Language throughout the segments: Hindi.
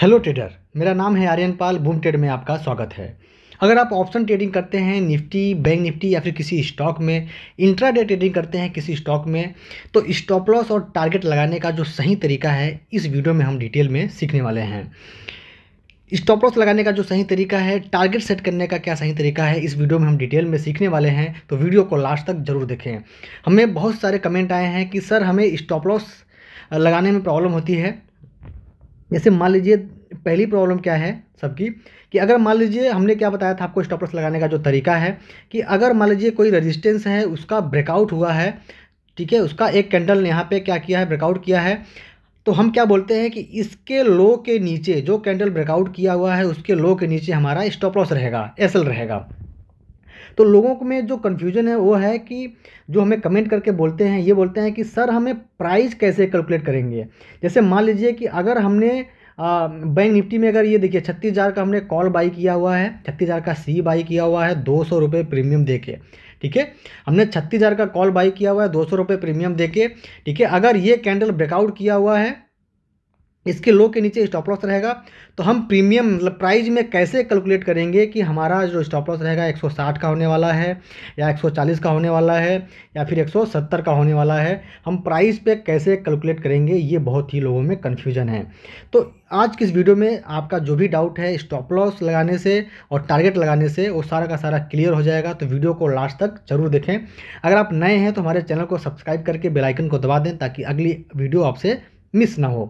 हेलो ट्रेडर मेरा नाम है आर्यन पाल बूम ट्रेड में आपका स्वागत है अगर आप ऑप्शन ट्रेडिंग करते हैं निफ्टी बैंक निफ्टी या फिर किसी स्टॉक में इंट्राडे ट्रेडिंग करते हैं किसी स्टॉक में तो स्टॉप लॉस और टारगेट लगाने का जो सही तरीका है इस वीडियो में हम डिटेल में सीखने वाले हैं स्टॉप लॉस लगाने का जो सही तरीका है टारगेट सेट करने का क्या सही तरीका है इस वीडियो में हम डिटेल में सीखने वाले हैं तो वीडियो को लास्ट तक जरूर देखें हमें बहुत सारे कमेंट आए हैं कि सर हमें स्टॉप लॉस लगाने में प्रॉब्लम होती है जैसे मान लीजिए पहली प्रॉब्लम क्या है सबकी कि अगर मान लीजिए हमने क्या बताया था आपको लॉस लगाने का जो तरीका है कि अगर मान लीजिए कोई रेजिस्टेंस है उसका ब्रेकआउट हुआ है ठीक है उसका एक कैंडल ने यहाँ पे क्या किया है ब्रेकआउट किया है तो हम क्या बोलते हैं कि इसके लो के नीचे जो कैंडल ब्रेकआउट किया हुआ है उसके लो के नीचे हमारा स्टॉप लॉस रहेगा एस रहेगा तो लोगों में जो कन्फ्यूजन है वो है कि जो हमें कमेंट करके बोलते हैं ये बोलते हैं कि सर हमें प्राइस कैसे कैलकुलेट करेंगे जैसे मान लीजिए कि अगर हमने बैंक निफ्टी में अगर ये देखिए छत्तीस हज़ार का हमने कॉल बाई किया हुआ है छत्तीस हज़ार का सी बाई किया हुआ है दो सौ रुपये प्रीमियम दे के ठीक है हमने छत्तीस हज़ार का कॉल बाई किया हुआ है दो सौ रुपये प्रीमियम दे के ठीक है अगर ये कैंडल ब्रेकआउट किया हुआ है इसके लो के नीचे स्टॉप लॉस रहेगा तो हम प्रीमियम मतलब प्राइस में कैसे कैलकुलेट करेंगे कि हमारा जो स्टॉप लॉस रहेगा 160 का होने वाला है या 140 का होने वाला है या फिर 170 का होने वाला है हम प्राइस पे कैसे कैलकुलेट करेंगे ये बहुत ही लोगों में कन्फ्यूजन है तो आज की इस वीडियो में आपका जो भी डाउट है स्टॉप लॉस लगाने से और टारगेट लगाने से वो सारा का सारा क्लियर हो जाएगा तो वीडियो को लास्ट तक जरूर देखें अगर आप नए हैं तो हमारे चैनल को सब्सक्राइब करके बेलाइकन को दबा दें ताकि अगली वीडियो आपसे मिस ना हो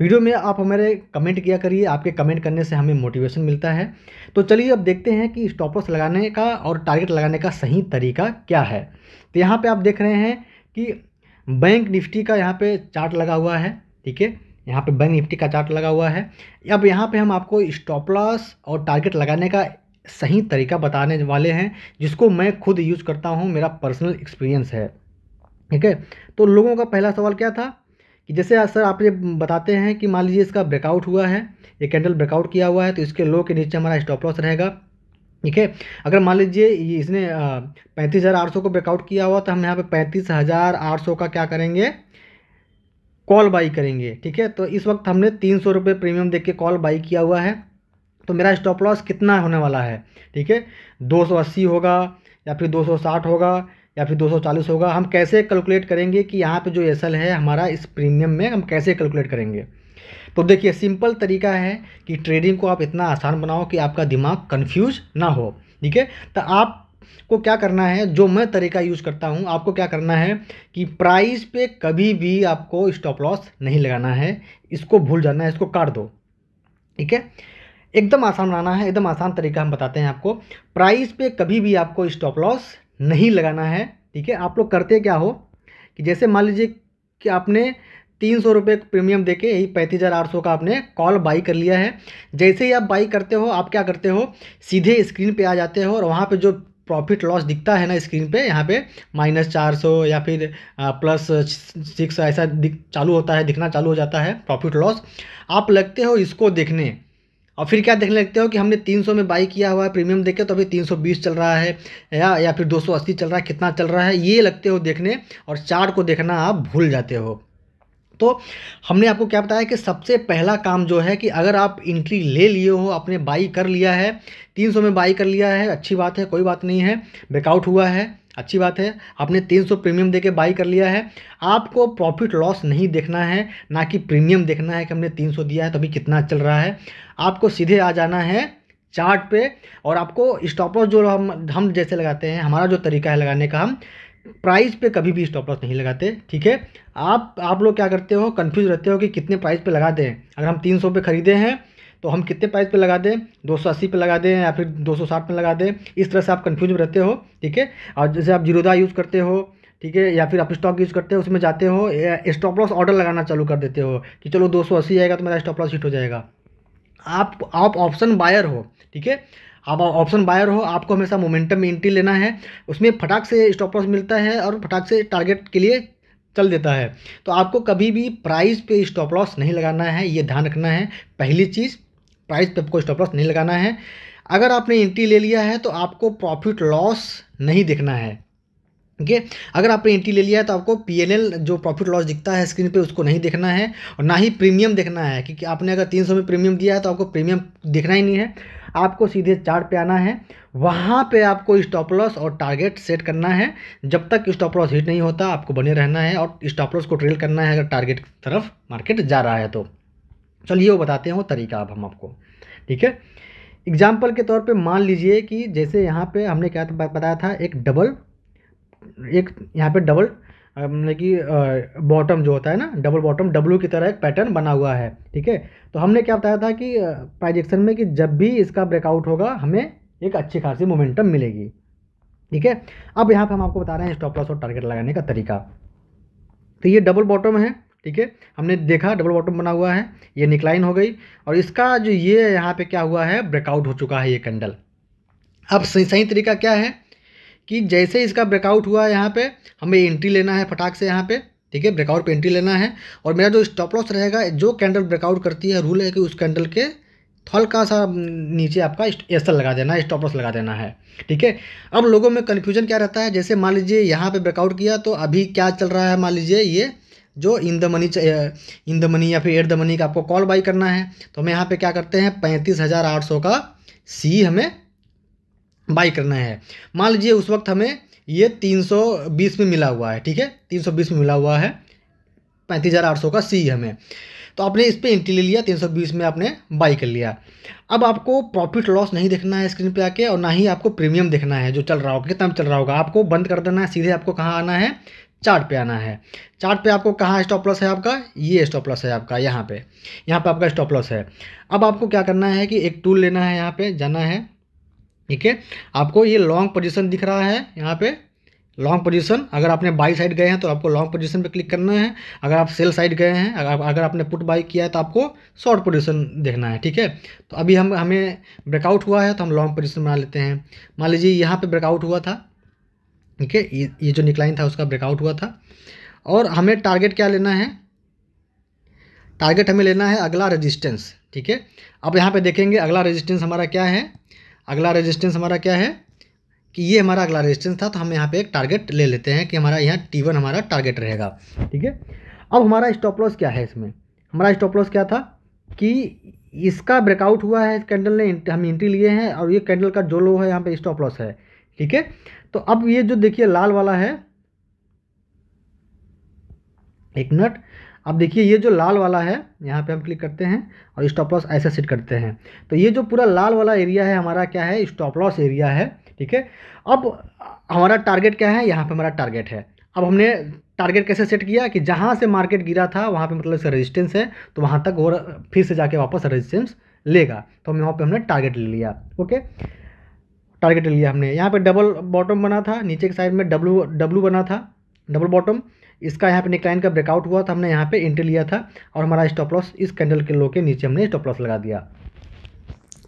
वीडियो में आप हमारे कमेंट किया करिए आपके कमेंट करने से हमें मोटिवेशन मिलता है तो चलिए अब देखते हैं कि स्टॉपर्स लगाने का और टारगेट लगाने का सही तरीका क्या है तो यहाँ पर आप देख रहे हैं कि बैंक निफ्टी का यहाँ पे चार्ट लगा हुआ है ठीक है यहाँ पे बैंक निफ्टी का चार्ट लगा हुआ है अब यहाँ पे हम आपको स्टॉप लॉस और टारगेट लगाने का सही तरीका बताने वाले हैं जिसको मैं खुद यूज करता हूँ मेरा पर्सनल एक्सपीरियंस है ठीक है तो लोगों का पहला सवाल क्या था कि जैसे सर आप ये बताते हैं कि मान लीजिए इसका ब्रेकआउट हुआ है ये कैंडल ब्रेकआउट किया हुआ है तो इसके लो के नीचे हमारा स्टॉप लॉस रहेगा ठीक है अगर मान लीजिए इसने पैंतीस हज़ार आठ सौ को ब्रेकआउट किया हुआ तो हम यहाँ पे पैंतीस हज़ार आठ सौ का क्या करेंगे कॉल बाई करेंगे ठीक है तो इस वक्त हमने तीन सौ रुपये प्रीमियम देख के कॉल बाई किया हुआ है तो मेरा स्टॉप लॉस कितना होने वाला है ठीक है दो सौ अस्सी होगा या फिर दो सौ साठ होगा या फिर 240 होगा हम कैसे कैलकुलेट करेंगे कि यहाँ पे जो एस है हमारा इस प्रीमियम में हम कैसे कैलकुलेट करेंगे तो देखिए सिंपल तरीका है कि ट्रेडिंग को आप इतना आसान बनाओ कि आपका दिमाग कन्फ्यूज ना हो ठीक है तो आप को क्या करना है जो मैं तरीका यूज़ करता हूँ आपको क्या करना है कि प्राइस पे कभी भी आपको स्टॉप लॉस नहीं लगाना है इसको भूल जाना है इसको काट दो ठीक है एकदम आसान बनाना है एकदम आसान तरीका हम बताते हैं आपको प्राइस पे कभी भी आपको स्टॉप लॉस नहीं लगाना है ठीक है आप लोग करते क्या हो कि जैसे मान लीजिए कि आपने तीन सौ रुपये प्रीमियम दे के यही पैंतीस हज़ार आठ सौ का आपने कॉल बाई कर लिया है जैसे ही आप बाई करते हो आप क्या करते हो सीधे स्क्रीन पे आ जाते हो और वहाँ पे जो प्रॉफिट लॉस दिखता है ना स्क्रीन पे यहाँ पे माइनस चार सौ या फिर प्लस सिक्स ऐसा दिख चालू होता है दिखना चालू हो जाता है प्रॉफिट लॉस आप लगते हो इसको देखने और फिर क्या देखने लगते हो कि हमने 300 में बाई किया हुआ है प्रीमियम देखे तो अभी 320 चल रहा है या या फिर 280 चल रहा है कितना चल रहा है ये लगते हो देखने और चार्ट को देखना आप भूल जाते हो तो हमने आपको क्या बताया कि सबसे पहला काम जो है कि अगर आप इंट्री ले लिए हो आपने बाई कर लिया है 300 में बाई कर लिया है अच्छी बात है कोई बात नहीं है ब्रेकआउट हुआ है अच्छी बात है आपने 300 प्रीमियम दे के बाई कर लिया है आपको प्रॉफिट लॉस नहीं देखना है ना कि प्रीमियम देखना है कि हमने 300 दिया है तो अभी कितना चल रहा है आपको सीधे आ जाना है चार्ट पे और आपको स्टॉपलॉस जो हम हम जैसे लगाते हैं हमारा जो तरीका है लगाने का हम प्राइस पे कभी भी स्टॉप लॉस नहीं लगाते ठीक है आप आप लोग क्या करते हो कंफ्यूज रहते हो कि कितने प्राइस पे लगाते हैं अगर हम 300 पे ख़रीदे हैं तो हम कितने प्राइस पे लगा दें 280 पे लगा दें या फिर 260 में लगा दें इस तरह से आप कन्फ्यूज में रहते हो ठीक है और जैसे आप जीरोदा यूज़ करते हो ठीक है या फिर आप स्टॉक यूज़ करते हो उसमें जाते हो स्टॉप लॉस ऑर्डर लगाना चालू कर देते हो कि चलो अस्सी आएगा तो मेरा स्टॉप लॉस हिट हो जाएगा आप आप ऑप्शन बायर हो ठीक है आप ऑप्शन बायर हो आपको हमेशा मोमेंटम में एंट्री लेना है उसमें फटाक से स्टॉप लॉस मिलता है और फटाक से टारगेट के लिए चल देता है तो आपको कभी भी प्राइस पे स्टॉप लॉस नहीं लगाना है ये ध्यान रखना है पहली चीज़ प्राइस पे आपको स्टॉप लॉस नहीं लगाना है अगर आपने एंट्री ले लिया है तो आपको प्रॉफिट लॉस नहीं देखना है ओके okay? अगर आपने एंट्री ले लिया है तो आपको पीएनएल जो प्रॉफिट लॉस दिखता है स्क्रीन पे उसको नहीं देखना है और ना ही प्रीमियम देखना है क्योंकि आपने अगर 300 में प्रीमियम दिया है तो आपको प्रीमियम देखना ही नहीं है आपको सीधे चार्ट पे आना है वहाँ पे आपको स्टॉप लॉस और टारगेट सेट करना है जब तक स्टॉप लॉस हिट नहीं होता आपको बने रहना है और स्टॉप लॉस को ट्रेल करना है अगर टारगेट तरफ मार्केट जा रहा है तो चलिए वो बताते हैं वो तरीका अब हम आपको ठीक है एग्जाम्पल के तौर पे मान लीजिए कि जैसे यहाँ पे हमने क्या बताया था एक डबल एक यहाँ पे डबल मतलब कि बॉटम जो होता है ना डबल बॉटम डब्लू की तरह एक पैटर्न बना हुआ है ठीक है तो हमने क्या बताया था कि प्राइजेक्शन में कि जब भी इसका ब्रेकआउट होगा हमें एक अच्छी खासी मोमेंटम मिलेगी ठीक है अब यहाँ पे हम आपको बता रहे हैं स्टॉप लॉस और टारगेट लगाने का तरीका तो ये डबल बॉटम है ठीक है हमने देखा डबल बॉटम बना हुआ है ये निकलाइन हो गई और इसका जो ये यहाँ पे क्या हुआ है ब्रेकआउट हो चुका है ये कैंडल अब सही सही तरीका क्या है कि जैसे इसका ब्रेकआउट हुआ है यहाँ पर हमें एंट्री लेना है फटाक से यहाँ पर ठीक है ब्रेकआउट पर एंट्री लेना है और मेरा जो स्टॉप लॉस रहेगा जो कैंडल ब्रेकआउट करती है रूल है कि उस कैंडल के हल्का सा नीचे आपका एसल लगा देना है स्टॉप लॉस लगा देना है ठीक है अब लोगों में कन्फ्यूजन क्या रहता है जैसे मान लीजिए यहाँ पे ब्रेकआउट किया तो अभी क्या चल रहा है मान लीजिए ये जो in the money in the money या फिर एट द मनी का आपको कॉल बाई करना है तो हम यहाँ पे क्या करते हैं पैंतीस हज़ार आठ सौ का सी हमें बाई करना है मान लीजिए उस वक्त हमें ये तीन सौ बीस में मिला हुआ है ठीक है तीन सौ बीस में मिला हुआ है पैंतीस हज़ार आठ सौ का सी हमें तो आपने इस पर एंट्री ले लिया तीन सौ बीस में आपने बाई कर लिया अब आपको प्रॉफिट लॉस नहीं देखना है स्क्रीन पे आके और ना ही आपको प्रीमियम देखना है जो चल रहा होगा कितना चल रहा होगा आपको बंद कर देना है सीधे आपको कहाँ आना है चार्ट पे आना है चार्ट पे आपको कहाँ स्टॉप लॉस है आपका ये स्टॉप लॉस है आपका यहाँ पे यहाँ पे आपका स्टॉप लॉस है अब आपको क्या करना है कि एक टूल लेना है यहाँ पे जाना है ठीक है आपको ये लॉन्ग पोजिशन दिख रहा है यहाँ पे लॉन्ग पोजीशन अगर आपने बाई साइड गए हैं तो आपको लॉन्ग पोजिशन पर क्लिक करना है अगर आप सेल साइड गए हैं अगर आपने पुट बाई किया है तो आपको शॉर्ट पोजिशन देखना है ठीक है तो अभी हम हमें ब्रेकआउट हुआ है तो हम लॉन्ग पोजिशन बना लेते हैं मान लीजिए यहाँ पर ब्रेकआउट हुआ था ओके ये ये जो निकलाइन था उसका ब्रेकआउट हुआ था और हमें टारगेट क्या लेना है टारगेट हमें लेना है अगला रेजिस्टेंस ठीक है अब यहाँ पे देखेंगे अगला रेजिस्टेंस हमारा क्या है अगला रेजिस्टेंस हमारा क्या है कि ये हमारा अगला रेजिस्टेंस था तो हम यहाँ पे एक टारगेट ले लेते हैं कि हमारा यहाँ टी वन हमारा टारगेट रहेगा ठीक है अब हमारा स्टॉप लॉस क्या है इसमें हमारा स्टॉप लॉस क्या था कि इसका ब्रेकआउट हुआ है कैंडल ने हम एंट्री लिए हैं और ये कैंडल का जो लो है यहाँ पे स्टॉप लॉस है ठीक है तो अब ये जो देखिए लाल वाला है एक मिनट अब देखिए ये जो लाल वाला है यहाँ पे हम क्लिक करते हैं और स्टॉप लॉस ऐसे सेट करते हैं तो ये जो पूरा लाल वाला एरिया है हमारा क्या है स्टॉप लॉस एरिया है ठीक है अब हमारा टारगेट क्या है यहाँ पे हमारा टारगेट है अब हमने टारगेट कैसे सेट किया कि जहाँ से मार्केट गिरा था वहाँ पे मतलब से रेजिस्टेंस है तो वहाँ तक और फिर से जाके वापस रेजिस्टेंस लेगा तो हम यहाँ पर हमने टारगेट ले लिया ओके टारगेट लिया हमने यहाँ पे डबल बॉटम बना था नीचे के साइड में डब्लू डब्लू बना था डबल बॉटम इसका यहाँ पे निकलाइन का ब्रेकआउट हुआ था हमने यहाँ पे एंट्री लिया था और हमारा स्टॉप लॉस इस कैंडल के लो के नीचे हमने स्टॉप लॉस लगा दिया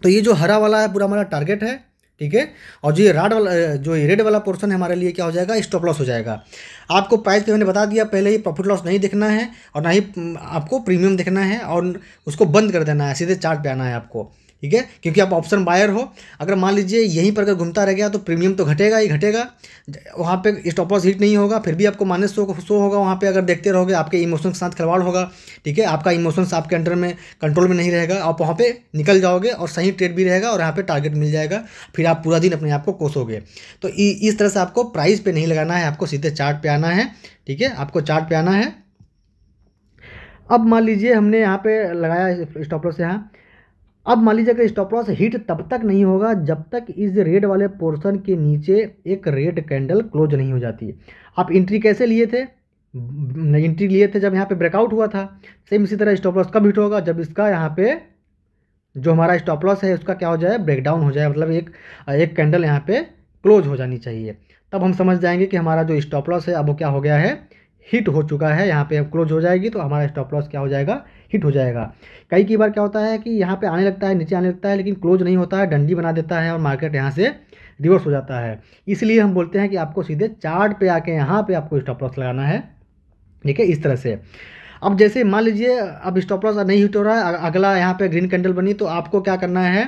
तो ये जो हरा वाला है पूरा हमारा टारगेट है ठीक है और जो ये राड वाला जो ये रेड वाला पोर्सन है हमारे लिए क्या हो जाएगा स्टॉप लॉस हो जाएगा आपको प्राइस पे मैंने बता दिया पहले ही प्रॉफिट लॉस नहीं देखना है और ना ही आपको प्रीमियम देखना है और उसको बंद कर देना है सीधे चार्ट पे आना है आपको ठीक है क्योंकि आप ऑप्शन बायर हो अगर मान लीजिए यहीं पर अगर घूमता रह गया तो प्रीमियम तो घटेगा ही घटेगा वहाँ पे स्टॉपर्स हिट नहीं होगा फिर भी आपको माइनस शो शो होगा वहाँ पे अगर देखते रहोगे आपके इमोशन के साथ खिलवाड़ होगा ठीक है आपका इमोशंस आपके अंडर में कंट्रोल में नहीं रहेगा आप वहाँ पर निकल जाओगे और सही ट्रेड भी रहेगा और यहाँ पर टारगेट मिल जाएगा फिर आप पूरा दिन अपने आप को कोसोगे तो इस तरह से आपको प्राइस पर नहीं लगाना है आपको सीधे चार्ट पर आना है ठीक है आपको चार्ट पर आना है अब मान लीजिए हमने यहाँ पे लगाया स्टॉपलॉस यहाँ अब मान लीजिए अगर स्टॉप लॉस हिट तब तक नहीं होगा जब तक इस रेड वाले पोर्शन के नीचे एक रेड कैंडल क्लोज नहीं हो जाती है आप इंट्री कैसे लिए थे एंट्री लिए थे जब यहाँ पे ब्रेकआउट हुआ था सेम इसी तरह स्टॉप लॉस कब हिट होगा जब इसका यहाँ पे जो हमारा स्टॉप लॉस है उसका क्या हो जाए ब्रेकडाउन हो जाए मतलब एक एक कैंडल यहाँ पे क्लोज हो जानी चाहिए तब हम समझ जाएंगे कि हमारा जो स्टॉप लॉस है अब वो क्या हो गया है हिट हो चुका है यहाँ पे अब क्लोज हो जाएगी तो हमारा स्टॉप लॉस क्या हो जाएगा हिट हो जाएगा कई कई बार क्या होता है कि यहाँ पे आने लगता है नीचे आने लगता है लेकिन क्लोज नहीं होता है डंडी बना देता है और मार्केट यहाँ से रिवर्स हो जाता है इसलिए हम बोलते हैं कि आपको सीधे चार्ट पे आके यहाँ पे आपको स्टॉप लॉस लगाना है ठीक है इस तरह से अब जैसे मान लीजिए अब स्टॉप लॉस नहीं हिट हो रहा है अगला यहाँ पे ग्रीन कैंडल बनी तो आपको क्या करना है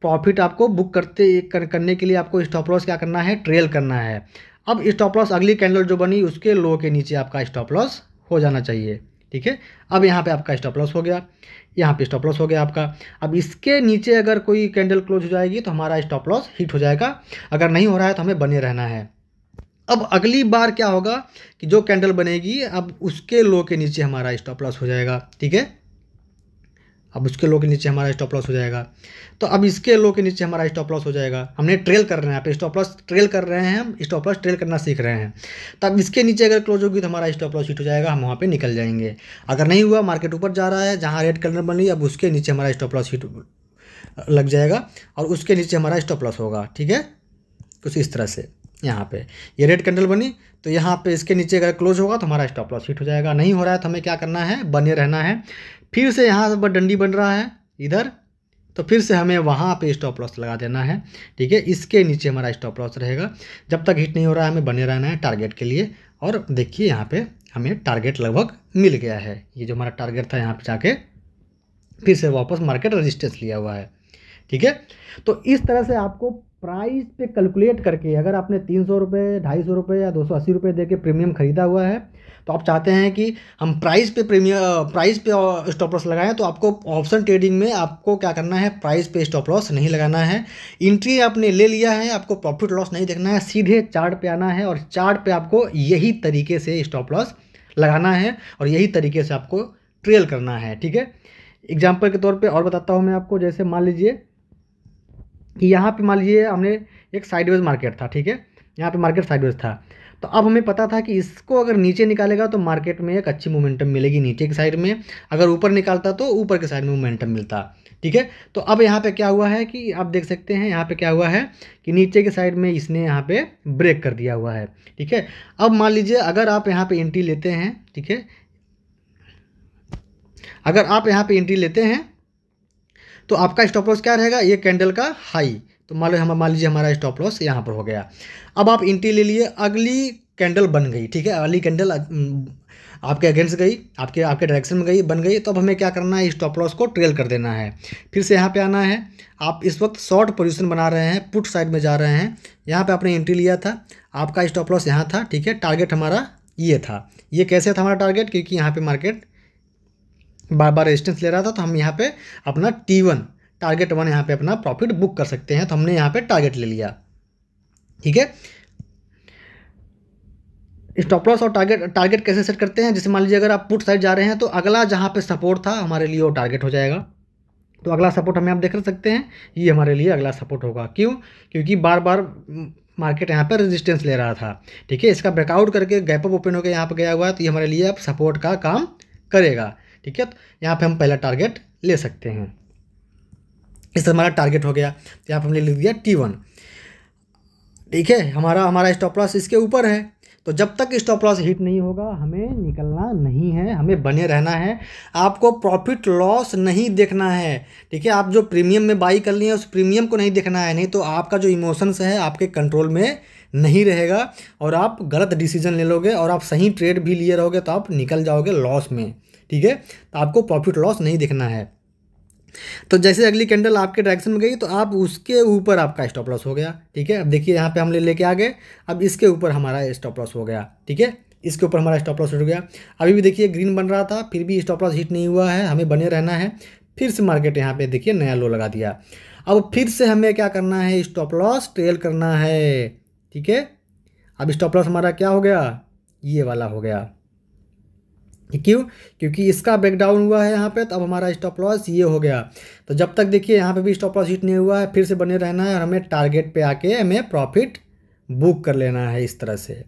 प्रॉफिट आपको बुक करते करने के लिए आपको स्टॉप लॉस क्या करना है ट्रेल करना है अब स्टॉप लॉस अगली कैंडल जो बनी उसके लो के नीचे आपका स्टॉप लॉस हो जाना चाहिए ठीक है अब यहाँ पे आपका स्टॉप लॉस हो गया यहाँ पे स्टॉप लॉस हो गया आपका अब इसके नीचे अगर कोई कैंडल क्लोज हो जाएगी तो हमारा स्टॉप लॉस हिट हो जाएगा अगर नहीं हो रहा है तो हमें बने रहना है अब अगली बार क्या होगा कि जो कैंडल बनेगी अब उसके लो के नीचे हमारा स्टॉप लॉस हो जाएगा ठीक है अब उसके लो के नीचे हमारा स्टॉप लॉस हो जाएगा तो अब इसके लो के नीचे हमारा स्टॉप लॉस हो जाएगा हमने ट्रेल कर रहे हैं आप स्टॉप लॉस ट्रेल कर रहे हैं हम स्टॉप लॉस ट्रेल करना सीख रहे हैं तब इसके नीचे अगर क्लोज होगी तो हमारा स्टॉप लॉस हिट हो जाएगा हम वहाँ पर निकल जाएंगे अगर नहीं हुआ मार्केट ऊपर जा रहा है जहाँ रेड कलर बनी अब उसके नीचे हमारा स्टॉप लॉस हिट लग जाएगा और उसके नीचे हमारा स्टॉप लॉस होगा ठीक है कुछ इस तरह से यहाँ पे ये रेड कैंडल बनी तो यहाँ पे इसके नीचे अगर क्लोज होगा तो हमारा स्टॉप लॉस हिट हो जाएगा नहीं हो रहा है तो हमें क्या करना है बने रहना है फिर से यहाँ पर डंडी बन रहा है इधर तो फिर से हमें वहाँ पे स्टॉप लॉस लगा देना है ठीक है इसके नीचे हमारा स्टॉप लॉस रहेगा जब तक हिट नहीं हो रहा है हमें बने रहना है टारगेट के लिए और देखिए यहाँ पे हमें टारगेट लगभग मिल गया है ये जो हमारा टारगेट था यहाँ पे जाके फिर से वापस मार्केट रजिस्टेंस लिया हुआ है ठीक है तो इस तरह से आपको प्राइस पे कैलकुलेट करके अगर आपने तीन सौ रुपये ढाई सौ रुपये या दो सौ अस्सी रुपये दे के प्रीमियम ख़रीदा हुआ है तो आप चाहते हैं कि हम प्राइस पे प्रीमियम प्राइस पे स्टॉप लॉस लगाएं तो आपको ऑप्शन ट्रेडिंग में आपको क्या करना है प्राइस पे स्टॉप लॉस नहीं लगाना है इंट्री आपने ले लिया है आपको प्रॉफिट लॉस नहीं देखना है सीधे चार्ट पे आना है और चार्ट पे आपको यही तरीके से स्टॉप लॉस लगाना है और यही तरीके से आपको ट्रेल करना है ठीक है एग्जाम्पल के तौर पर और बताता हूँ मैं आपको जैसे मान लीजिए कि यहाँ पे मान लीजिए हमने एक साइडवेज मार्केट था ठीक है यहाँ पे मार्केट साइडवेज था तो अब हमें पता था कि इसको अगर नीचे निकालेगा तो मार्केट में एक अच्छी मोमेंटम मिलेगी नीचे की साइड में अगर ऊपर निकालता तो ऊपर के साइड में मोमेंटम मिलता ठीक है तो अब यहाँ पे क्या हुआ है कि आप देख सकते हैं यहाँ पे क्या हुआ है कि नीचे के साइड में इसने यहाँ पे ब्रेक कर दिया हुआ है ठीक है अब मान लीजिए अगर आप यहाँ पे एंट्री लेते हैं ठीक है अगर आप यहाँ पे एंट्री लेते हैं तो आपका स्टॉप लॉस क्या रहेगा ये कैंडल का हाई तो मान लो हम मान लीजिए हमारा स्टॉप लॉस यहाँ पर हो गया अब आप इंट्री ले लिए अगली कैंडल बन गई ठीक है अगली कैंडल आपके अगेंस्ट गई आपके आपके डायरेक्शन में गई बन गई तो अब हमें क्या करना है स्टॉप लॉस को ट्रेल कर देना है फिर से यहाँ पे आना है आप इस वक्त शॉर्ट पोजीशन बना रहे हैं पुट साइड में जा रहे हैं यहाँ पे आपने एंट्री लिया था आपका स्टॉप लॉस यहाँ था ठीक है टारगेट हमारा ये था ये कैसे था हमारा टारगेट क्योंकि यहाँ पर मार्केट बार बार रेजिस्टेंस ले रहा था तो हम यहाँ पे अपना टी वन टारगेट वन यहाँ पे अपना प्रॉफिट बुक कर सकते हैं तो हमने यहाँ पे टारगेट ले लिया ठीक है स्टॉप लॉस और टारगेट टारगेट कैसे सेट करते हैं जैसे मान लीजिए अगर आप पुट साइड जा रहे हैं तो अगला जहाँ पे सपोर्ट था हमारे लिए वो टारगेट हो जाएगा तो अगला सपोर्ट हमें आप देख सकते हैं ये हमारे लिए अगला सपोर्ट होगा क्यों क्योंकि बार बार मार्केट यहाँ पर रेजिस्टेंस ले रहा था ठीक है इसका ब्रेकआउट करके गैप अप ओपन होकर यहाँ पर गया हुआ है तो ये हमारे लिए अब सपोर्ट का काम करेगा ठीक है तो यहाँ पे हम पहला टारगेट ले सकते हैं इस हमारा टारगेट हो गया तो यहाँ पर हमने लिख दिया टी वन ठीक है हमारा हमारा स्टॉप लॉस इसके ऊपर है तो जब तक स्टॉप लॉस हिट नहीं होगा हमें निकलना नहीं है हमें बने रहना है आपको प्रॉफिट लॉस नहीं देखना है ठीक है आप जो प्रीमियम में बाई कर लिए उस प्रीमियम को नहीं देखना है नहीं तो आपका जो इमोशंस है आपके कंट्रोल में नहीं रहेगा और आप गलत डिसीजन ले लोगे और आप सही ट्रेड भी लिए रहोगे तो आप निकल जाओगे लॉस में ठीक है तो आपको प्रॉफिट लॉस नहीं देखना है तो जैसे अगली कैंडल आपके डायरेक्शन में गई तो आप उसके ऊपर आपका स्टॉप लॉस हो गया ठीक है अब देखिए यहाँ पे हम ले लेके आ गए अब इसके ऊपर हमारा स्टॉप लॉस हो गया ठीक है इसके ऊपर हमारा स्टॉप लॉस उठ गया अभी भी देखिए ग्रीन बन रहा था फिर भी स्टॉप लॉस हिट नहीं हुआ है हमें बने रहना है फिर से मार्केट यहाँ पर देखिए नया लो लगा दिया अब फिर से हमें क्या करना है स्टॉप लॉस ट्रेल करना है ठीक है अब स्टॉप लॉस हमारा क्या हो गया ये वाला हो गया क्यों क्योंकि इसका ब्रेकडाउन हुआ है यहाँ पे तो अब हमारा स्टॉप लॉस ये हो गया तो जब तक देखिए यहाँ पे भी स्टॉप लॉस हिट नहीं हुआ है फिर से बने रहना है और हमें टारगेट पे आके हमें प्रॉफिट बुक कर लेना है इस तरह से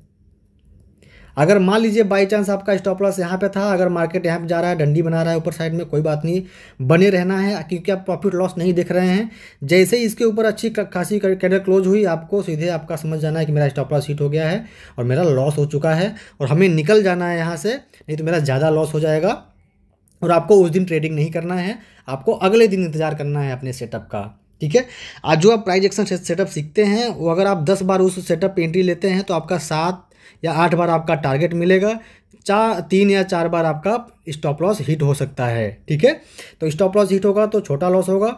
अगर मान लीजिए बाई चांस आपका स्टॉप लॉस यहाँ पे था अगर मार्केट यहाँ पे जा रहा है डंडी बना रहा है ऊपर साइड में कोई बात नहीं बने रहना है क्योंकि आप प्रॉफिट लॉस नहीं देख रहे हैं जैसे ही इसके ऊपर अच्छी खासी कैंडल क्लोज हुई आपको सीधे आपका समझ जाना है कि मेरा स्टॉप लॉस हिट हो गया है और मेरा लॉस हो चुका है और हमें निकल जाना है यहाँ से नहीं तो मेरा ज़्यादा लॉस हो जाएगा और आपको उस दिन ट्रेडिंग नहीं करना है आपको अगले दिन इंतज़ार करना है अपने सेटअप का ठीक है आज जो आप प्राइजेक्शन सेटअप सीखते हैं वो अगर आप दस बार उस सेटअप पे एंट्री लेते हैं तो आपका सात या आठ बार आपका टारगेट मिलेगा चार तीन या चार बार आपका स्टॉप लॉस हिट हो सकता है ठीक है तो स्टॉप लॉस हिट होगा तो छोटा लॉस होगा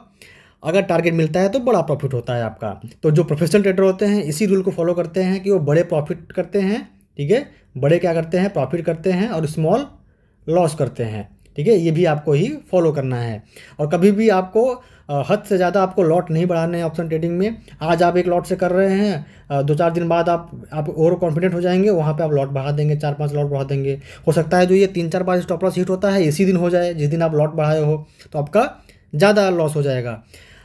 अगर टारगेट मिलता है तो बड़ा प्रॉफिट होता है आपका तो जो प्रोफेशनल ट्रेडर होते हैं इसी रूल को फॉलो करते हैं कि वो बड़े प्रॉफिट करते हैं ठीक है बड़े क्या करते हैं प्रॉफिट करते हैं और स्मॉल लॉस करते हैं ठीक है ये भी आपको ही फॉलो करना है और कभी भी आपको हद से ज़्यादा आपको लॉट नहीं बढ़ाने हैं ऑप्शन ट्रेडिंग में आज आप एक लॉट से कर रहे हैं दो चार दिन बाद आप आप ओवर कॉन्फिडेंट हो जाएंगे वहाँ पे आप लॉट बढ़ा देंगे चार पांच लॉट बढ़ा देंगे हो सकता है जो ये तीन चार बार स्टॉप लॉस हिट होता है इसी दिन हो जाए जिस दिन आप लॉट बढ़ाए हो तो आपका ज़्यादा लॉस हो जाएगा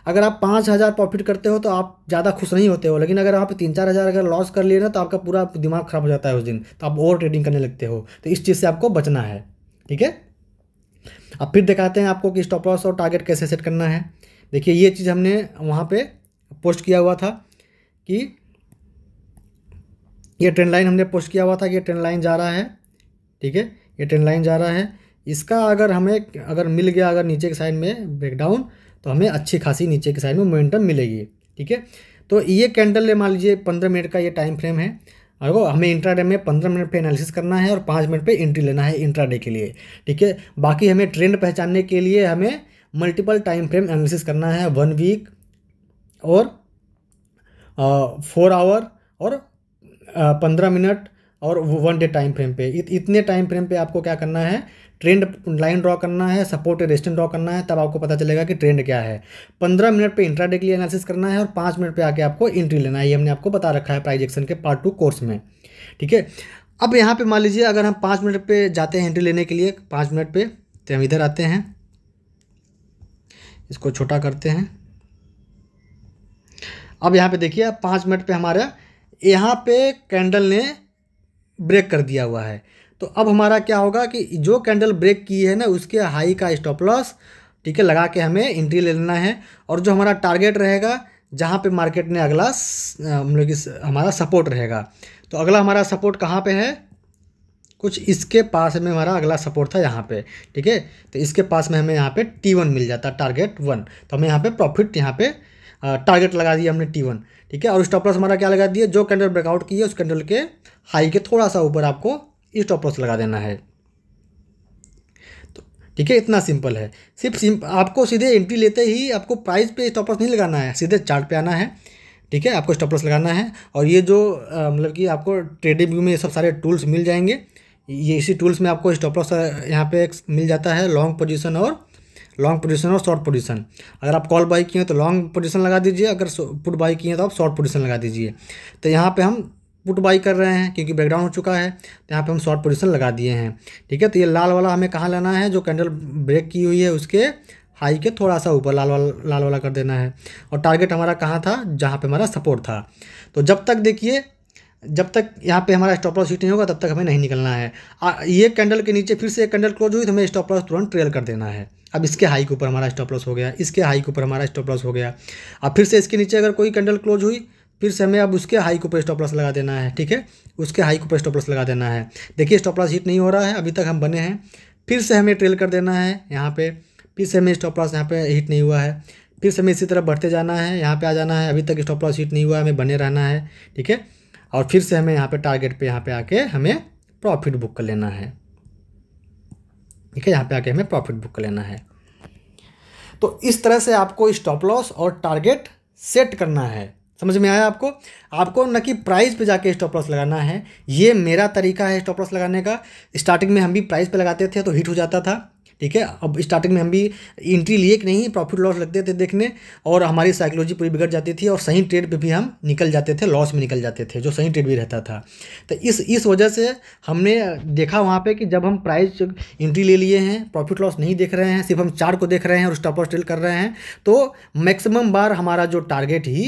अगर आप पाँच हज़ार प्रॉफिट करते हो तो आप ज़्यादा खुश नहीं होते हो लेकिन अगर आप तीन चार हज़ार अगर लॉस कर लिए ना तो आपका पूरा दिमाग ख़राब हो जाता है उस दिन तो आप ओवर ट्रेडिंग करने लगते हो तो इस चीज़ से आपको बचना है ठीक है अब फिर दिखाते हैं आपको कि स्टॉप लॉस और टारगेट कैसे सेट करना है देखिए ये चीज़ हमने वहाँ पे पोस्ट किया हुआ था कि ये ट्रेन लाइन हमने पोस्ट किया हुआ था कि ये ट्रेन लाइन जा रहा है ठीक है ये ट्रेन लाइन जा रहा है इसका अगर हमें अगर मिल गया अगर नीचे के साइड में ब्रेकडाउन तो हमें अच्छी खासी नीचे के साइड में मोमेंटम मिलेगी ठीक है तो ये कैंडल ले मान लीजिए पंद्रह मिनट का ये टाइम फ्रेम है और हमें इंट्रा में पंद्रह मिनट पे एनालिसिस करना है और पाँच मिनट पे एंट्री लेना है इंट्रा के लिए ठीक है बाकी हमें ट्रेंड पहचानने के लिए हमें मल्टीपल टाइम फ्रेम एनालिसिस करना है वन वीक और फोर आवर और पंद्रह मिनट और वन डे टाइम फ्रेम पे इत, इतने टाइम फ्रेम पे आपको क्या करना है ट्रेंड लाइन ड्रॉ करना है सपोर्ट रेस्टेंट ड्रॉ करना है तब आपको पता चलेगा कि ट्रेंड क्या है पंद्रह मिनट पे इंट्राडे के लिए एनालिसिस करना है और पाँच मिनट पे आके आपको एंट्री लेना है ये हमने आपको बता रखा है प्राइज एक्शन के पार्ट टू कोर्स में ठीक है अब यहाँ पे मान लीजिए अगर हम पाँच मिनट पे जाते हैं एंट्री लेने के लिए पाँच मिनट पे तो हम इधर आते हैं इसको छोटा करते हैं अब यहाँ पे देखिए पाँच मिनट पे हमारा यहाँ पे कैंडल ने ब्रेक कर दिया हुआ है तो अब हमारा क्या होगा कि जो कैंडल ब्रेक की है ना उसके हाई का स्टॉप लॉस ठीक है लगा के हमें एंट्री ले लेना है और जो हमारा टारगेट रहेगा जहाँ पे मार्केट ने अगला मतलब कि हमारा सपोर्ट रहेगा तो अगला हमारा सपोर्ट कहाँ पे है कुछ इसके पास में हमारा अगला सपोर्ट था यहाँ पे ठीक है तो इसके पास में हमें यहाँ पे टी वन मिल जाता टारगेट वन तो हमें यहाँ पे प्रॉफिट यहाँ पे टारगेट लगा दिया हमने टी वन ठीक है और स्टॉप लॉस हमारा क्या लगा दिया जो कैंडल ब्रेकआउट की है उस कैंडल के हाई के थोड़ा सा ऊपर आपको स्टॉप लॉस लगा देना है तो, ठीक है इतना सिंपल है सिर्फ सिंप आपको सीधे एंट्री लेते ही आपको प्राइस पे स्टॉप लॉस नहीं लगाना है सीधे चार्ट पे आना है ठीक है आपको स्टॉप लॉस लगाना है और ये जो मतलब कि आपको ट्रेडिंग व्यू में ये सब सारे टूल्स मिल जाएंगे ये इसी टूल्स में आपको स्टॉप लॉस यहाँ पे मिल जाता है लॉन्ग पोजीशन और लॉन्ग पोजीशन और शॉर्ट पोजीशन अगर आप कॉल बाई किए तो लॉन्ग पोजीशन लगा दीजिए अगर पुट बाई किए तो आप शॉर्ट पोजीशन लगा दीजिए तो यहाँ पे हम पुट बाई कर रहे हैं क्योंकि ब्रेकडाउन हो चुका है तो यहाँ पर हम शॉर्ट पोजिशन लगा दिए हैं ठीक है तो ये लाल वाला हमें कहाँ लेना है जो कैंडल ब्रेक की हुई है उसके हाई के थोड़ा सा ऊपर लाल वाला लाल वाला कर देना है और टारगेट हमारा कहाँ था जहाँ पर हमारा सपोर्ट था तो जब तक देखिए जब तक यहाँ पे हमारा स्टॉप लॉस हिट नहीं होगा तब तक हमें नहीं निकलना है ये कैंडल के नीचे फिर से एक कैंडल क्लोज हुई तो हमें स्टॉप लॉस तुरंत ट्रेल कर देना है अब इसके हाई के ऊपर हमारा स्टॉप लॉस हो गया इसके हाई के ऊपर हमारा स्टॉप लॉस हो गया अब फिर से इसके नीचे अगर कोई कैंडल क्लोज हुई फिर से हमें अब उसके हाई के ऊपर स्टॉप लॉस लगा देना है ठीक है उसके हाई के ऊपर स्टॉप लॉस लगा देना है देखिए स्टॉप लॉस हिट नहीं हो रहा है अभी तक हम बने हैं फिर से हमें ट्रेल कर देना है यहाँ पर फिर से हमें स्टॉप लॉस यहाँ पर हिट नहीं हुआ है फिर से हमें इसी तरह बढ़ते जाना है यहाँ पर आ जाना है अभी तक स्टॉप लॉस हिट नहीं हुआ है हमें बने रहना है ठीक है और फिर से हमें यहाँ पे टारगेट पे यहाँ पे आके हमें प्रॉफिट बुक कर लेना है ठीक है यहाँ पे आके हमें प्रॉफिट बुक कर लेना है तो इस तरह से आपको स्टॉप लॉस और टारगेट सेट करना है समझ में आया आपको आपको न कि प्राइस पे जाके स्टॉप लॉस लगाना है ये मेरा तरीका है स्टॉप लॉस लगाने का स्टार्टिंग में हम भी प्राइस पे लगाते थे तो हिट हो जाता था ठीक है अब स्टार्टिंग में हम भी एंट्री लिए कि नहीं प्रॉफिट लॉस लगते थे देखने और हमारी साइकोलॉजी पूरी बिगड़ जाती थी और सही ट्रेड पे भी हम निकल जाते थे लॉस में निकल जाते थे जो सही ट्रेड भी रहता था तो इस इस वजह से हमने देखा वहाँ पे कि जब हम प्राइस एंट्री ले लिए हैं प्रॉफिट लॉस नहीं देख रहे हैं सिर्फ हम चार को देख रहे हैं और स्टॉपर ट्रेल कर रहे हैं तो मैक्सिमम बार हमारा जो टारगेट ही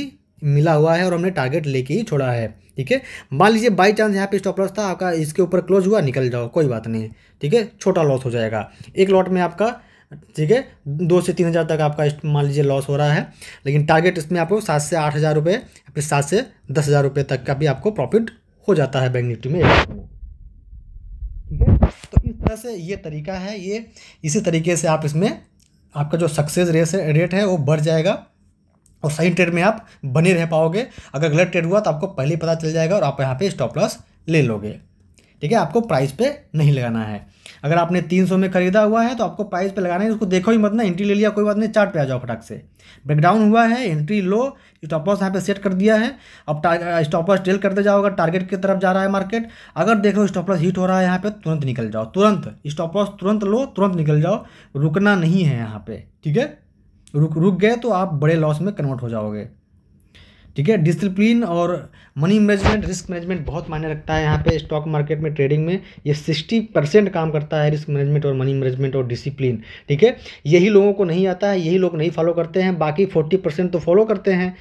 मिला हुआ है और हमने टारगेट लेके ही छोड़ा है ठीक है मान लीजिए बाई चांस यहाँ पे स्टॉप लॉस था आपका इसके ऊपर क्लोज हुआ निकल जाओ कोई बात नहीं ठीक है छोटा लॉस हो जाएगा एक लॉट में आपका ठीक है दो से तीन हज़ार तक आपका मान लीजिए लॉस हो रहा है लेकिन टारगेट इसमें आपको सात से आठ हज़ार रुपये फिर सात से दस हज़ार रुपये तक का भी आपको प्रॉफिट हो जाता है बैंक निफ्टी में ठीक है तो इस तरह से ये तरीका है ये इसी तरीके से आप इसमें आपका जो सक्सेस रेस रेट है वो बढ़ जाएगा और सही ट्रेड में आप बने रह पाओगे अगर गलत ट्रेड हुआ तो आपको पहले ही पता चल जाएगा और आप यहाँ पे स्टॉप लॉस ले लोगे ठीक है आपको प्राइस पे नहीं लगाना है अगर आपने 300 में खरीदा हुआ है तो आपको प्राइस पे लगाना है उसको देखो ही मत ना एंट्री ले लिया कोई बात नहीं चार्ट पे आ जाओ फटाक से ब्रेकडाउन हुआ है एंट्री लो स्टॉप लॉस यहाँ पे सेट कर दिया है अब स्टॉप लॉस डेल करते जाओ अगर टारगेट की तरफ जा रहा है मार्केट अगर देखो स्टॉप लॉस हिट हो रहा है यहाँ पे तुरंत निकल जाओ तुरंत स्टॉप लॉस तुरंत लो तुरंत निकल जाओ रुकना नहीं है यहाँ पे ठीक है रुक रुक गए तो आप बड़े लॉस में कन्वर्ट हो जाओगे ठीक है डिसिप्लिन और मनी मैनेजमेंट रिस्क मैनेजमेंट बहुत मायने रखता है यहाँ पे स्टॉक मार्केट में ट्रेडिंग में ये सिक्सटी परसेंट काम करता है रिस्क मैनेजमेंट और मनी मैनेजमेंट और डिसिप्लिन ठीक है यही लोगों को नहीं आता है यही लोग नहीं फॉलो करते हैं बाकी फोर्टी परसेंट तो फॉलो करते हैं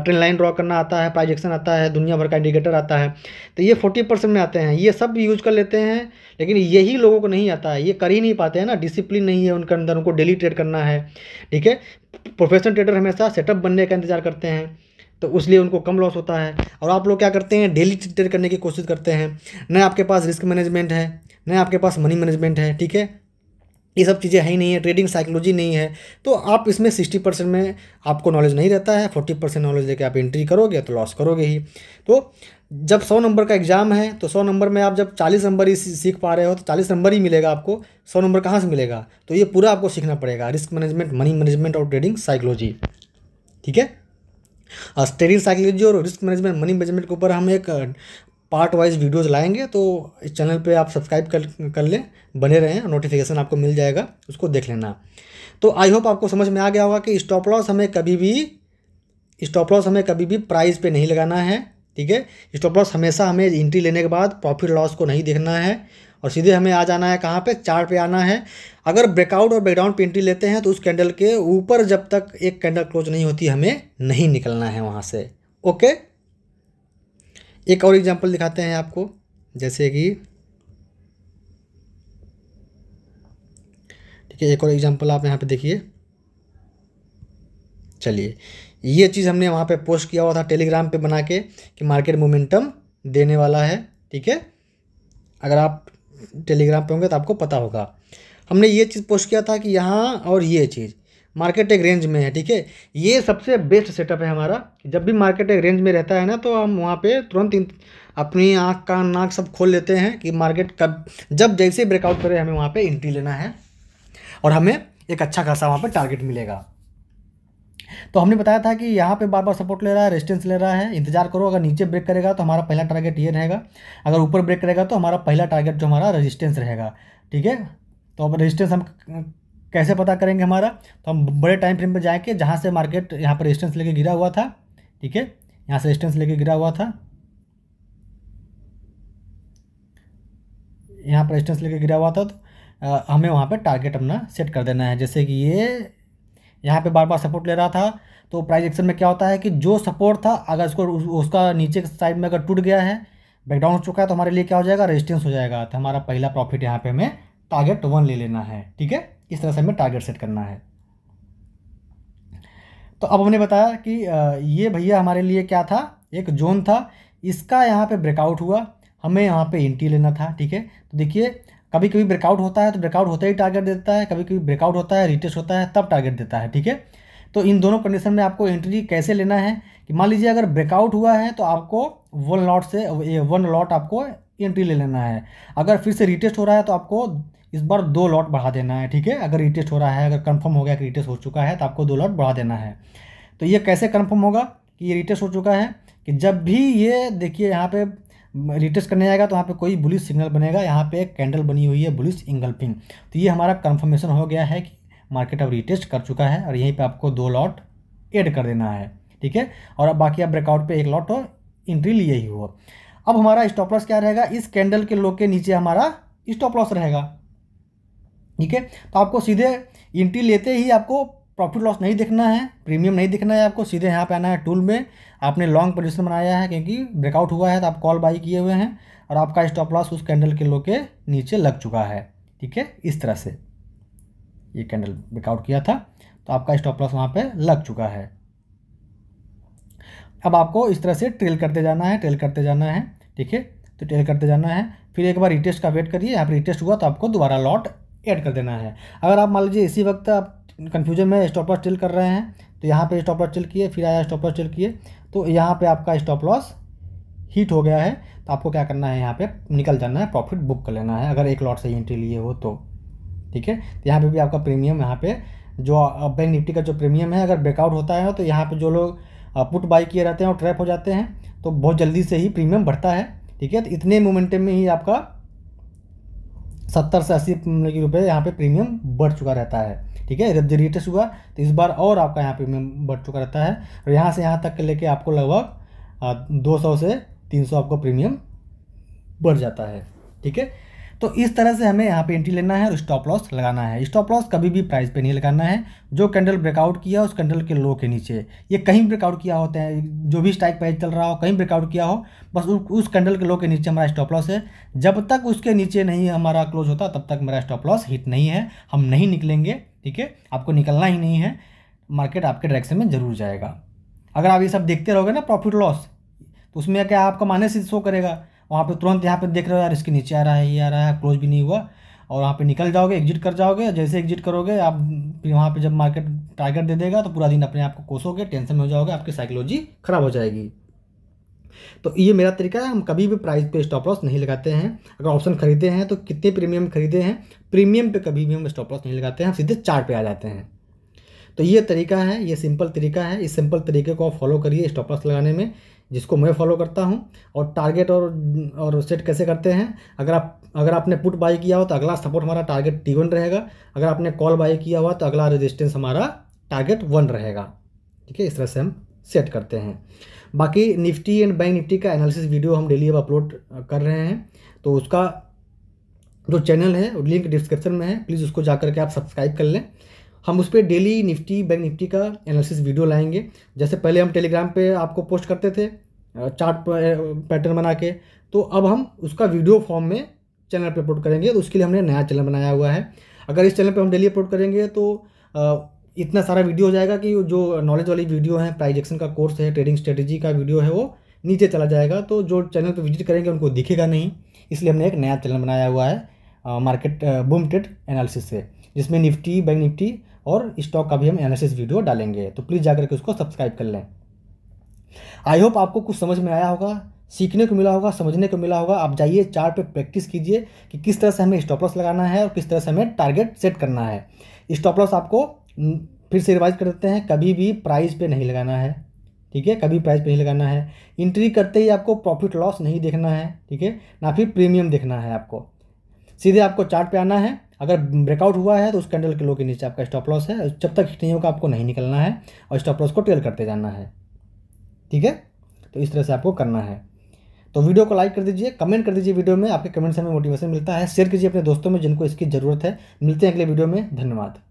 ट्रेन लाइन ड्रॉ करना आता है प्राइजेक्शन आता है दुनिया भर का इंडिकेटर आता है तो ये फोर्टी परसेंट में आते हैं ये सब यूज कर लेते हैं लेकिन यही लोगों को नहीं आता है ये कर ही नहीं पाते हैं ना डिसिप्लिन नहीं है उनके अंदर उनको डेली ट्रेड करना है ठीक है प्रोफेशनल ट्रेडर हमेशा सेटअप बनने का इंतजार करते हैं तो उसलिए उनको कम लॉस होता है और आप लोग क्या करते हैं डेली ट्रेड करने की कोशिश करते हैं न आपके पास रिस्क मैनेजमेंट है न आपके पास मनी मैनेजमेंट है ठीक है ये सब चीज़ें है ही नहीं है ट्रेडिंग साइकोलॉजी नहीं है तो आप इसमें सिक्सटी परसेंट में आपको नॉलेज नहीं रहता है फोर्टी परसेंट नॉलेज लेके आप एंट्री करोगे तो लॉस करोगे ही तो जब सौ नंबर का एग्ज़ाम है तो सौ नंबर में आप जब चालीस नंबर ही सीख पा रहे हो तो चालीस नंबर ही मिलेगा आपको सौ नंबर कहाँ से मिलेगा तो ये पूरा आपको सीखना पड़ेगा रिस्क मैनेजमेंट मनी मैनेजमेंट और ट्रेडिंग साइकोलॉजी ठीक है साइकिल साइकोलॉजी और रिस्क मैनेजमेंट मनी मैनेजमेंट के ऊपर हम एक पार्ट वाइज वीडियोस लाएंगे तो इस चैनल पे आप सब्सक्राइब कर कर लें बने रहें नोटिफिकेशन आपको मिल जाएगा उसको देख लेना तो आई होप आपको समझ में आ गया होगा कि स्टॉप लॉस हमें कभी भी स्टॉप लॉस हमें कभी भी प्राइस पे नहीं लगाना है ठीक है स्टॉप लॉस हमेशा हमें एंट्री लेने के बाद प्रॉफिट लॉस को नहीं देखना है और सीधे हमें आ जाना है कहाँ पे चार्ट पे आना है अगर ब्रेकआउट और ब्रेकडाउन पे एंट्री लेते हैं तो उस कैंडल के ऊपर जब तक एक कैंडल क्लोज नहीं होती हमें नहीं निकलना है वहाँ से ओके एक और एग्जाम्पल दिखाते हैं आपको जैसे कि ठीक है एक और एग्जाम्पल आप यहाँ पे देखिए चलिए ये चीज़ हमने वहाँ पे पोस्ट किया हुआ था टेलीग्राम पे बना के कि मार्केट मोमेंटम देने वाला है ठीक है अगर आप टेलीग्राम पे होंगे तो आपको पता होगा हमने ये चीज़ पोस्ट किया था कि यहाँ और ये चीज़ मार्केट एक रेंज में है ठीक है ये सबसे बेस्ट सेटअप है हमारा जब भी मार्केट एक रेंज में रहता है ना तो हम वहाँ पे तुरंत अपनी आँख का नाक सब खोल लेते हैं कि मार्केट कब जब जैसे ब्रेकआउट करे हमें वहाँ पे एंट्री लेना है और हमें एक अच्छा खासा वहाँ पे टारगेट मिलेगा तो हमने बताया था कि यहाँ पे बार बार सपोर्ट ले रहा है रेजिस्टेंस ले रहा है इंतजार करो अगर नीचे ब्रेक करेगा तो हमारा पहला टारगेट ये रहेगा अगर ऊपर ब्रेक करेगा तो हमारा पहला टारगेट जो हमारा रजिस्टेंस रहेगा ठीक है तो अब रजिस्टेंस हम कैसे पता करेंगे हमारा तो हम बड़े टाइम फ्रेम पर जाएंगे जहाँ से मार्केट यहाँ पर रजिस्टेंस लेके गिरा हुआ था ठीक है यहाँ से रजिस्टेंस लेके गिरा हुआ था यहाँ पर रजिस्टेंस लेके गिरा हुआ था तो हमें वहाँ पर टारगेट अपना सेट कर देना है जैसे कि ये यहाँ पे बार बार सपोर्ट ले रहा था तो प्राइस एक्शन में क्या होता है कि जो सपोर्ट था अगर उसको उसका नीचे के साइड में अगर टूट गया है बैकडाउन हो चुका है तो हमारे लिए क्या हो जाएगा रेजिस्टेंस हो जाएगा तो हमारा पहला प्रॉफिट यहाँ पे हमें टारगेट वन ले लेना है ठीक है इस तरह से हमें टारगेट सेट करना है तो अब हमने बताया कि ये भैया हमारे लिए क्या था एक जोन था इसका यहाँ पर ब्रेकआउट हुआ हमें यहाँ पर एंट्री लेना था ठीक है तो देखिए कभी कभी ब्रेकआउट होता है तो ब्रेकआउट होते ही टारगेट देता है कभी कभी ब्रेकआउट होता है रिटेस्ट होता है तब टारगेट देता है ठीक है तो इन दोनों कंडीशन में आपको एंट्री कैसे लेना है कि मान लीजिए अगर ब्रेकआउट हुआ है तो आपको वन लॉट से वन लॉट आपको एंट्री ले लेना है अगर फिर से रिटेस्ट हो रहा है तो आपको इस बार दो लॉट बढ़ा देना है ठीक है अगर रिटेस्ट हो रहा है अगर कन्फर्म हो गया कि रिटेस्ट हो चुका है तो आपको दो लॉट बढ़ा देना है तो ये कैसे कन्फर्म होगा कि ये रिटेस्ट हो चुका है कि जब भी ये देखिए यहाँ पर रिटेस्ट करने जाएगा तो वहाँ पे कोई बुलिस सिग्नल बनेगा यहाँ पे एक कैंडल बनी हुई है बुलिस इंगल्पिंग तो ये हमारा कंफर्मेशन हो गया है कि मार्केट अब रिटेस्ट कर चुका है और यहीं पे आपको दो लॉट ऐड कर देना है ठीक है और अब बाकी आप ब्रेकआउट पे एक लॉट हो इंट्री लिए ही हो अब हमारा स्टॉप लॉस क्या रहेगा इस कैंडल के लो के नीचे हमारा स्टॉप लॉस रहेगा ठीक है तो आपको सीधे इंट्री लेते ही आपको प्रॉफिट लॉस नहीं देखना है प्रीमियम नहीं देखना है आपको सीधे यहाँ पे आना है टूल में आपने लॉन्ग पोजिशन बनाया है क्योंकि ब्रेकआउट हुआ है तो आप कॉल बाई किए हुए हैं और आपका स्टॉप लॉस उस कैंडल के लो के नीचे लग चुका है ठीक है इस तरह से ये कैंडल ब्रेकआउट किया था तो आपका स्टॉप लॉस वहाँ पर लग चुका है अब आपको इस तरह से ट्रेल करते जाना है ट्रेल करते जाना है ठीक है तो ट्रेल करते जाना है फिर एक बार रिटेस्ट का वेट करिए यहाँ पर रिटेस्ट हुआ तो आपको दोबारा लॉट ऐड कर देना है अगर आप मान लीजिए इसी वक्त आप कन्फ्यूजन में स्टॉप लॉस ट्रेल कर रहे हैं तो यहाँ पर स्टॉप लॉस ट्रेल किए फिर आया स्टॉप लॉस ट्रेल किए तो यहाँ पर आपका स्टॉप लॉस हीट हो गया है तो आपको क्या करना है यहाँ पर निकल जाना है प्रॉफिट बुक कर लेना है अगर एक लॉट से एंट्री लिए हो तो ठीक है तो यहाँ पर भी आपका प्रीमियम यहाँ पर जो बैंक निफ्टी का जो प्रीमियम है अगर ब्रेकआउट होता है तो यहाँ पे जो लोग पुट बाई किए रहते हैं और ट्रैप हो जाते हैं तो बहुत जल्दी से ही प्रीमियम बढ़ता है ठीक है तो इतने मोमेंटम में ही आपका सत्तर से अस्सी मतलब रुपये यहाँ पे प्रीमियम बढ़ चुका रहता है ठीक है जब रिटेस हुआ तो इस बार और आपका यहाँ पे बढ़ चुका रहता है और यहाँ से यहाँ तक के लेके आपको लगभग दो सौ से तीन सौ आपको प्रीमियम बढ़ जाता है ठीक है तो इस तरह से हमें यहाँ पे एंट्री लेना है और स्टॉप लॉस लगाना है स्टॉप लॉस कभी भी प्राइस पे नहीं लगाना है जो कैंडल ब्रेकआउट किया उस कैंडल के लो के नीचे ये कहीं ब्रेकआउट किया होते हैं जो भी स्टाइक पैज चल रहा हो कहीं ब्रेकआउट किया हो बस उस कैंडल के लो के नीचे हमारा स्टॉप लॉस है जब तक उसके नीचे नहीं हमारा क्लोज होता तब तक मेरा स्टॉप लॉस हिट नहीं है हम नहीं निकलेंगे ठीक है आपको निकलना ही नहीं है मार्केट आपके डायरेक्शन में जरूर जाएगा अगर आप ये सब देखते रहोगे ना प्रॉफिट लॉस तो उसमें क्या आपका माइनस से शो करेगा वहाँ पे तुरंत यहाँ पे देख रहे हो यार इसके नीचे आ रहा है ये आ रहा है क्लोज भी नहीं हुआ और वहाँ पे निकल जाओगे एग्जिट कर जाओगे जैसे एग्जिट करोगे आप फिर वहाँ पे जब मार्केट टारगेट दे देगा तो पूरा दिन अपने आप को कोसोगे टेंशन में हो जाओगे आपकी साइकोलॉजी ख़राब हो जाएगी तो ये मेरा तरीका है हम कभी भी प्राइस पे स्टॉप लॉस नहीं लगाते हैं अगर ऑप्शन खरीदे हैं तो कितने प्रीमियम खरीदे हैं प्रीमियम पे कभी भी हम स्टॉप लॉस नहीं लगाते हैं हम सीधे चार्ट पे आ जाते हैं तो ये तरीका है ये सिंपल तरीका है इस सिंपल तरीके को आप फॉलो करिए स्टॉप लॉस लगाने में जिसको मैं फॉलो करता हूँ और टारगेट और और सेट कैसे करते हैं अगर आप अगर आपने पुट बाई किया हो तो अगला सपोर्ट हमारा टारगेट टी वन रहेगा अगर आपने कॉल बाई किया हुआ तो अगला रेजिस्टेंस हमारा टारगेट वन रहेगा ठीक है इस तरह से हम सेट करते हैं बाकी निफ्टी एंड बैंक निफ्टी का एनालिसिस वीडियो हम डेली अब अपलोड कर रहे हैं तो उसका जो चैनल है लिंक डिस्क्रिप्शन में है प्लीज़ उसको जा करके आप सब्सक्राइब कर लें हम उस पर डेली निफ्टी बैंक निफ्टी का एनालिसिस वीडियो लाएंगे जैसे पहले हम टेलीग्राम पे आपको पोस्ट करते थे चार्ट पैटर्न बना के तो अब हम उसका वीडियो फॉर्म में चैनल पर अपलोड करेंगे तो उसके लिए हमने नया चैनल बनाया हुआ है अगर इस चैनल पर हम डेली अपलोड करेंगे तो इतना सारा वीडियो हो जाएगा कि जो नॉलेज वाली वीडियो है प्राइजेक्शन का कोर्स है ट्रेडिंग स्ट्रेटजी का वीडियो है वो नीचे चला जाएगा तो जो चैनल पर विजिट करेंगे उनको दिखेगा नहीं इसलिए हमने एक नया चैनल बनाया हुआ है मार्केट बूम ट्रेड एनालिसिस से जिसमें निफ्टी बैंक निफ्टी और स्टॉक का भी हम एनालिसिस वीडियो डालेंगे तो प्लीज़ जाकर के उसको सब्सक्राइब कर लें आई होप आपको कुछ समझ में आया होगा सीखने को मिला होगा समझने को मिला होगा आप जाइए चार्ट पे प्रैक्टिस कीजिए कि किस तरह से हमें स्टॉप लॉस लगाना है और किस तरह से हमें टारगेट सेट करना है स्टॉप लॉस आपको फिर से रिवाइज कर देते हैं कभी भी प्राइस पे नहीं लगाना है ठीक है कभी प्राइस पे नहीं लगाना है इंट्री करते ही आपको प्रॉफिट लॉस नहीं देखना है ठीक है ना फिर प्रीमियम देखना है आपको सीधे आपको चार्ट पे आना है अगर ब्रेकआउट हुआ है तो उस कैंडल के लो के नीचे आपका स्टॉप लॉस है जब तक हिट नहीं होगा आपको नहीं निकलना है और स्टॉप लॉस को टेल करते जाना है ठीक है तो इस तरह से आपको करना है तो वीडियो को लाइक कर दीजिए कमेंट कर दीजिए वीडियो में आपके कमेंट से हमें मोटिवेशन मिलता है शेयर कीजिए अपने दोस्तों में जिनको इसकी ज़रूरत है मिलते हैं अगले वीडियो में धन्यवाद